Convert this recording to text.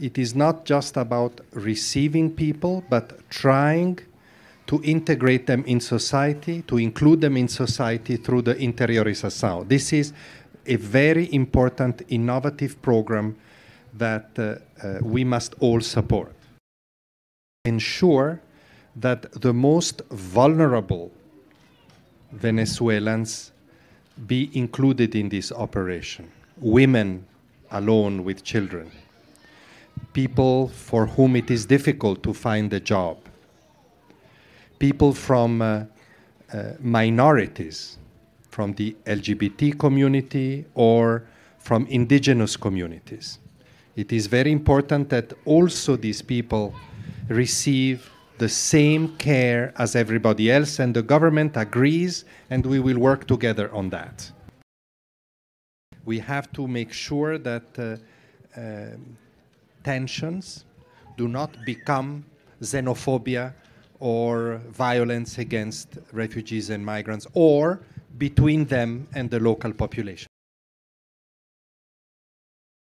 It is not just about receiving people, but trying to integrate them in society, to include them in society through the interiorization. This is a very important innovative program that uh, uh, we must all support. Ensure that the most vulnerable Venezuelans be included in this operation, women alone with children people for whom it is difficult to find a job, people from uh, uh, minorities, from the LGBT community or from indigenous communities. It is very important that also these people receive the same care as everybody else, and the government agrees, and we will work together on that. We have to make sure that uh, uh, tensions do not become xenophobia or violence against refugees and migrants or between them and the local population.